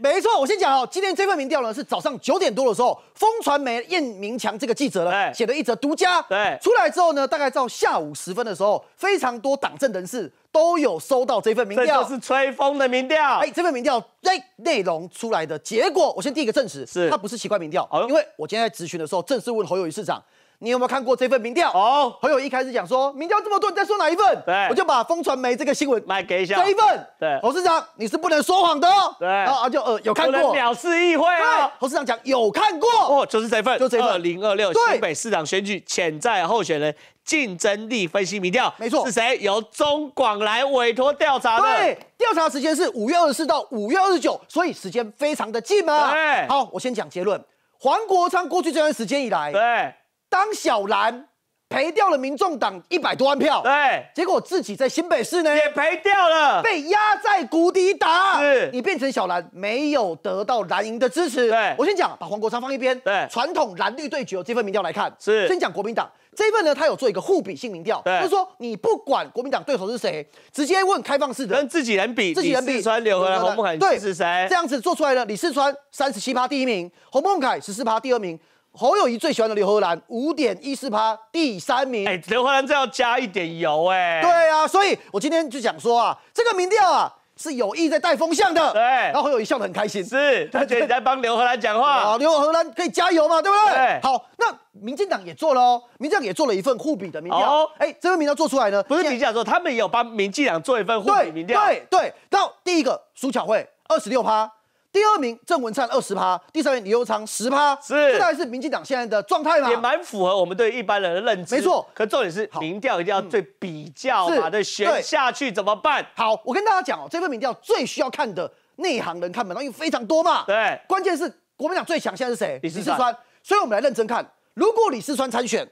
没错，我先讲哦。今天这份民调呢，是早上九点多的时候，风传媒叶明强这个记者呢写的一则独家。对，出来之后呢，大概到下午时分的时候，非常多党政人士都有收到这份民调。这是吹风的民调。哎，这份民调内内容出来的结果，我先第一个证实，是它不是奇怪民调。因为我今天在咨询的时候，正式问侯友谊市长。你有没有看过这份民调？哦，朋友一开始讲说民调这么多，你在说哪一份？对，我就把风传媒这个新闻卖给一下。这一份，对，侯市长你是不能说谎的，对，然后就呃有看过，表示议会。对，侯市长讲有看过，哦，就是这份，就这份。零二六新北市长选举潜在候选人竞争力分析民调，没错，是谁由中广来委托调查的？对，调查时间是五月二十四到五月二十九，所以时间非常的近嘛。对，好，我先讲结论，黄国昌过去这段时间以来，对。当小蓝赔掉了民众党一百多万票，对，结果自己在新北市呢也赔掉了，被压在谷底打。是，你变成小蓝没有得到蓝营的支持。对，我先讲，把黄国昌放一边。对，传统蓝绿对决，这份民调来看是。先讲国民党这份呢，他有做一个互比性民调，就是说你不管国民党对手是谁，直接问开放式的，跟自己人比。自己人比。李四川、刘和红、孟凯，对，是谁？这样子做出来了，李四川三十七趴第一名，洪孟凯十四趴第二名。侯友谊最喜欢的刘荷兰五点一四趴第三名，哎，刘荷兰这要加一点油哎，对啊，所以我今天就讲说啊，这个民调啊是有意在带风向的，对，然后侯友谊笑得很开心，是他觉得你在帮刘荷兰讲话，啊，刘荷兰可以加油嘛，对不对？好，那民进党也做了哦，民进党也做了一份互比的民调，哎，这份民调做出来呢，不是民进说他们也有帮民进党做一份互比民调，对对到第一个苏巧慧二十六趴。第二名郑文灿二十趴，第三名李悠昌十趴，是这还是民进党现在的状态吗？也蛮符合我们对一般人的认知。没错，可重点是民调一定要最比较，把对选下去怎么办？好，我跟大家讲哦，这份民调最需要看的内行人看，本到，因为非常多嘛。对，关键是国民党最强现在是谁？李李世川。所以我们来认真看，如果李世川参选，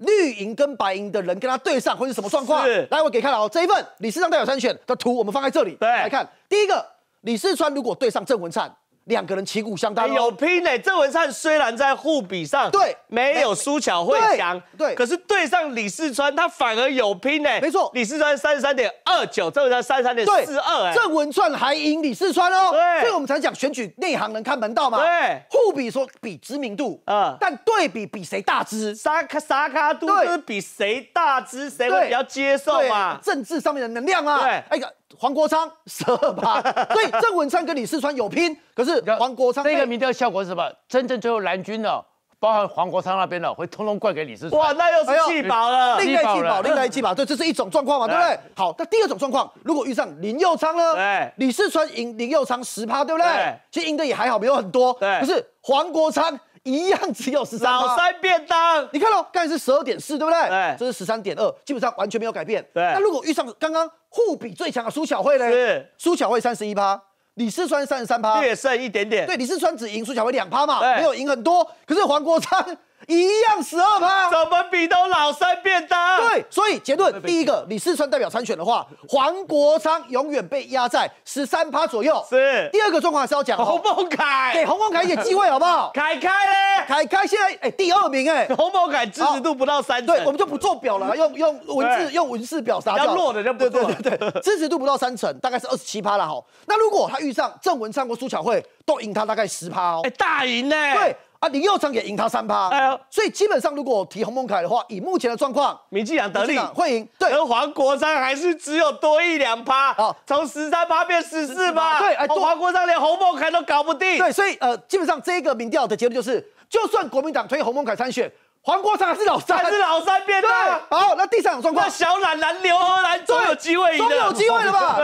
绿营跟白营的人跟他对上会是什么状况？来，我给看了哦，这一份李世昌代表参选的图，我们放在这里来看。第一个。李世川如果对上郑文灿，两个人旗鼓相当，有拼呢？郑文灿虽然在互比上对没有苏巧慧强，对，可是对上李世川，他反而有拼呢。没错，李世川三十三点二九，郑文灿三十三点四二，哎，郑文灿还赢李世川哦。对，所以我们常讲选举内行能看门道嘛。对，互比说比知名度，嗯，但对比比谁大支，沙卡沙卡都是比谁大支，谁会比较接受嘛？政治上面的能量啊。对，哎呀。黄国昌十二趴，所以郑文灿跟李世川有拼，可是黄国昌这个民调效果是什么？真正最后蓝军哦。包含黄国昌那边的，会通通灌给李世川。哇，那又是气保了，另一弃保，另一弃保。对，这是一种状况嘛，对不对？好，那第二种状况，如果遇上林佑昌呢？对，李世川赢林佑昌十趴，对不对？其实赢得也还好，没有很多。对，可是黄国昌一样只有十三。老三便当，你看了，刚才是十二点四，对不对？对，这是十三点二，基本上完全没有改变。对，那如果遇上刚刚。互比最强的苏巧慧呢？是苏巧慧三十一趴，李世川三十三趴，略胜一点点。对，李世川只赢苏巧慧两趴嘛，没有赢很多。可是黄国昌一样十二趴，怎么比都老三便当。对，所以结论第一个，李世川代表参选的话，黄国昌永远被压在十三趴左右。是。第二个状况是要讲洪孟凯，给洪孟凯一点机会好不好？凯凯嘞。凯凯现在哎第二名哎，洪 孟凯支持度不到三，对我们就不做表了，用用文字用文字表达比弱的，对对对对，支持度不到三成，大概是二十七趴了哈。那如果他遇上郑文灿或苏巧慧，都赢他大概十趴哦。哎，大赢呢？对啊，林又曾也赢他三趴。哎呦，所以基本上如果提洪孟凯的话，以目前的状况，民进党得利会赢，而黄国昌还是只有多一两趴好，从十三趴变十四趴。对，哎，黄国昌连洪孟凯都搞不定。对，所以呃，基本上这个民调的结论就是。就算国民党推洪孟凯参选，黄国昌还是老三，还是老三变对。好，那第三种状况，小懒男刘和兰总有机会，总有机会的嘛。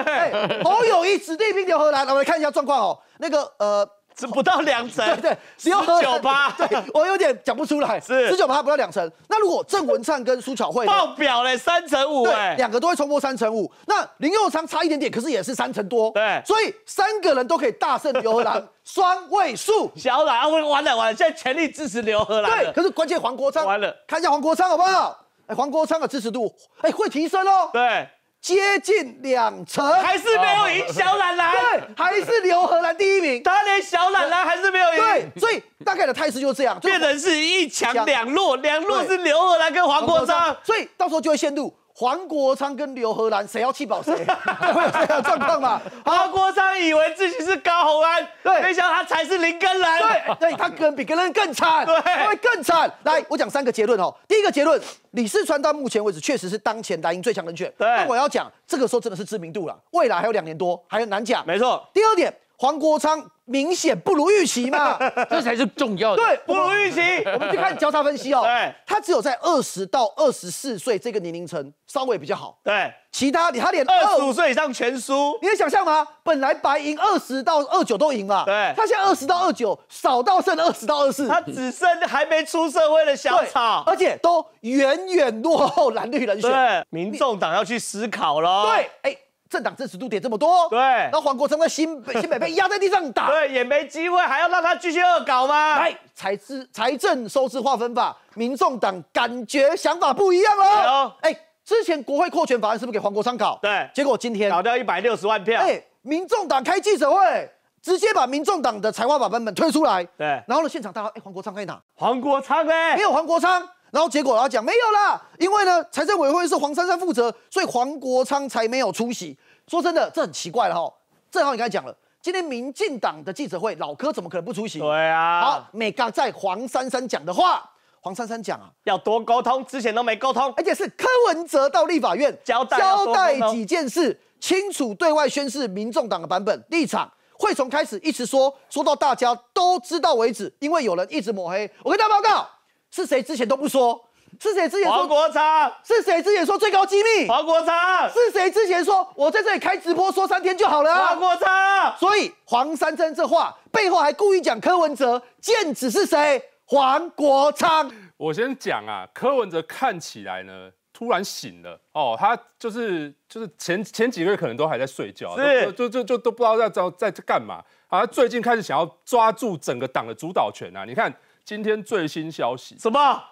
洪友谊子弟兵刘和我来来看一下状况哦。那个呃。只不到两成，对对，只有九八，对我有点讲不出来，是十九八不到两成。那如果郑文灿跟苏巧慧爆表嘞，三成五，哎，两个都会冲破三成五。那林佑昌差一点点，可是也是三成多，对，所以三个人都可以大胜刘和兰，双位数。小兰，我完了，完了，现在全力支持刘和兰。对，可是关键黄国昌，完了，看一下黄国昌好不好？哎，黄国昌的支持度，哎，会提升哦。对。接近两成，还是没有赢小懒懒，对，还是刘荷兰第一名，他连小懒懒还是没有赢，对，所以大概的态势就是这样，变成是一强两弱，两弱是刘荷兰跟黄国章，所以到时候就会陷入。黄国昌跟刘荷兰，谁要气保谁？会 有这样状况吗？黄国昌以为自己是高红安，对，没想到他才是林根兰，对，所以他可能比根兰更惨，对，他会更惨。来，我讲三个结论哦。第一个结论，李世川到目前为止确实是当前蓝营最强人选，对。但我要讲，这个时候真的是知名度了，未来还有两年多，还有难讲，没错。第二点。黄国昌明显不如预期嘛，这才是重要的。对，不如预期。我们去看交叉分析哦。对。他只有在二十到二十四岁这个年龄层稍微比较好。对。其他，他连二十五岁以上全输。你能想象吗？本来白银二十到二九都赢了，对。他现在二十到二九少到剩二十到二十四，他只剩还没出社会的小草，而且都远远落后蓝绿人选。对，民众党要去思考喽。对，哎。政党支持度跌这么多，对。那黄国昌在新北 新北被压在地上打，对，也没机会，还要让他继续恶搞吗？哎，财资财政收支划分法，民众党感觉想法不一样了。哎，之前国会扩权法案是不是给黄国昌搞？对，结果今天搞掉一百六十万票。哎，民众党开记者会，直接把民众党的财阀版版本推出来。对，然后呢，现场大家，哎，黄国昌在哪？”黄国昌，没有黄国昌。然后结果，他讲没有啦，因为呢，财政委员会是黄珊珊负责，所以黄国昌才没有出席。说真的，这很奇怪了哈。正好你刚才讲了，今天民进党的记者会，老柯怎么可能不出席？对啊，好，美刚在黄珊珊讲的话，黄珊珊讲啊，要多沟通，之前都没沟通，而且是柯文哲到立法院交代交代几件事，清楚对外宣示民众党的版本立场，会从开始一直说说到大家都知道为止，因为有人一直抹黑，我跟大家报告。是谁之前都不说？是谁之前说？黄国昌是谁之前说最高机密？黄国昌是谁之前说？我在这里开直播说三天就好了。黄国昌，所以黄珊珍这话背后还故意讲柯文哲剑指是谁？黄国昌。我先讲啊，柯文哲看起来呢，突然醒了哦，他就是就是前前几个月可能都还在睡觉，就就就都不知道在在在干嘛，啊，最近开始想要抓住整个党的主导权啊，你看。今天最新消息什么？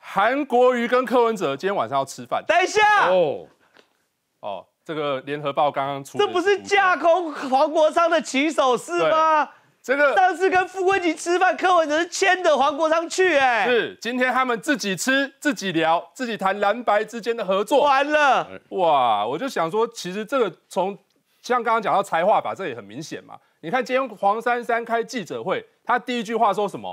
韩国瑜跟柯文哲今天晚上要吃饭。等一下哦哦，这个联合报刚刚出，这不是架空黄国昌的棋手是吗？这个上次跟富贵集吃饭，柯文哲是牵着黄国昌去，哎，是今天他们自己吃、自己聊、自己谈蓝白之间的合作。完了，哇！我就想说，其实这个从像刚刚讲到才华吧，这也很明显嘛。你看今天黄珊珊开记者会，他第一句话说什么？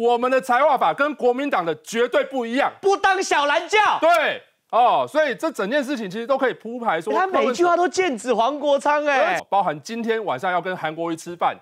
我们的才华法跟国民党的绝对不一样，不当小蓝教。对，哦，所以这整件事情其实都可以铺排说，他每一句话都剑指黄国昌，哎，包含今天晚上要跟韩国瑜吃饭，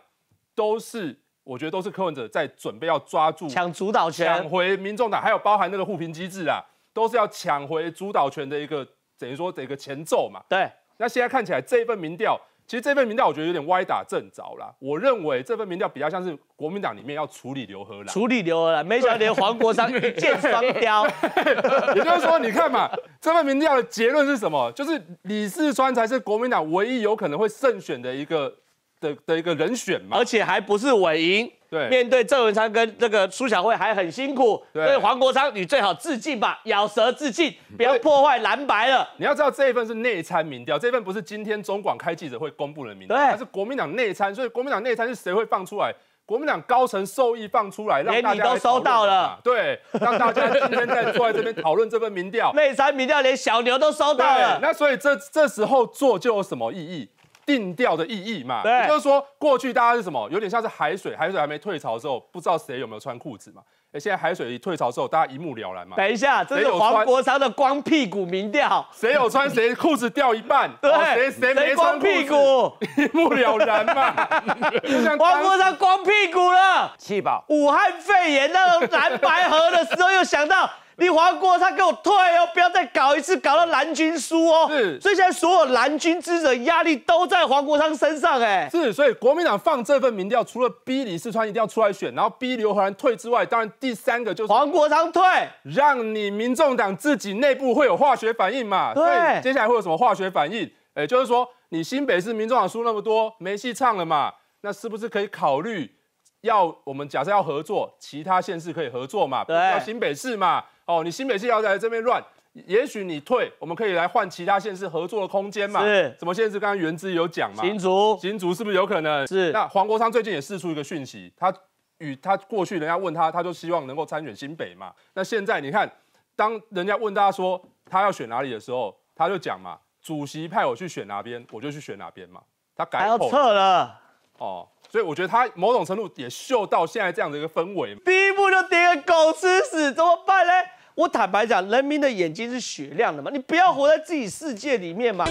都是我觉得都是柯文哲在准备要抓住抢主导权、抢回民众党，还有包含那个互评机制啊，都是要抢回主导权的一个等于说的一个前奏嘛。对，那现在看起来这一份民调。其实这份民调我觉得有点歪打正着啦。我认为这份民调比较像是国民党里面要处理刘荷兰，处理刘荷兰，没想到连黄国昌 一箭双雕。也就是说，你看嘛，这份民调的结论是什么？就是李世川才是国民党唯一有可能会胜选的一个的的一个人选嘛，而且还不是尾赢。面对郑文昌跟这个苏小慧还很辛苦，对黄国昌，你最好自尽吧，咬舌自尽，不要破坏蓝白了。你要知道这一份是内参民调，这份不是今天中广开记者会公布的民调，它是国民党内参，所以国民党内参是谁会放出来？国民党高层授意放出来，大你都收到了，对，让大家今天在坐在这边讨论这份民调，内参民调连小牛都收到了，那所以这这时候做就有什么意义？定调的意义嘛，也就是说，过去大家是什么，有点像是海水，海水还没退潮的时候，不知道谁有没有穿裤子嘛。哎，现在海水一退潮之后，大家一目了然嘛。等一下，这是黄国昌的光屁股民调，谁有穿谁裤子掉一半，对，谁谁没光屁股 一目了然嘛。黄国昌。武汉肺炎那种蓝白河的时候，又想到你黄国昌给我退哦，不要再搞一次，搞到蓝军输哦。是，所以现在所有蓝军支持压力都在黄国昌身上，哎，是，所以国民党放这份民调，除了逼李世川一定要出来选，然后逼刘焕荣退之外，当然第三个就是黄国昌退，让你民众党自己内部会有化学反应嘛。对，接下来会有什么化学反应？哎，就是说你新北市民众党输那么多，没戏唱了嘛，那是不是可以考虑？要我们假设要合作，其他县市可以合作嘛？对。要新北市嘛？哦，你新北市要在这边乱，也许你退，我们可以来换其他县市合作的空间嘛？是。什么县市？刚刚袁之有讲嘛？新竹。新竹是不是有可能？是。那黄国昌最近也释出一个讯息，他与他过去人家问他，他就希望能够参选新北嘛。那现在你看，当人家问家说他要选哪里的时候，他就讲嘛，主席派我去选哪边，我就去选哪边嘛。他改口撤了。哦。所以我觉得他某种程度也嗅到现在这样的一个氛围。第一步就跌个狗吃屎，怎么办呢？我坦白讲，人民的眼睛是雪亮的嘛，你不要活在自己世界里面嘛。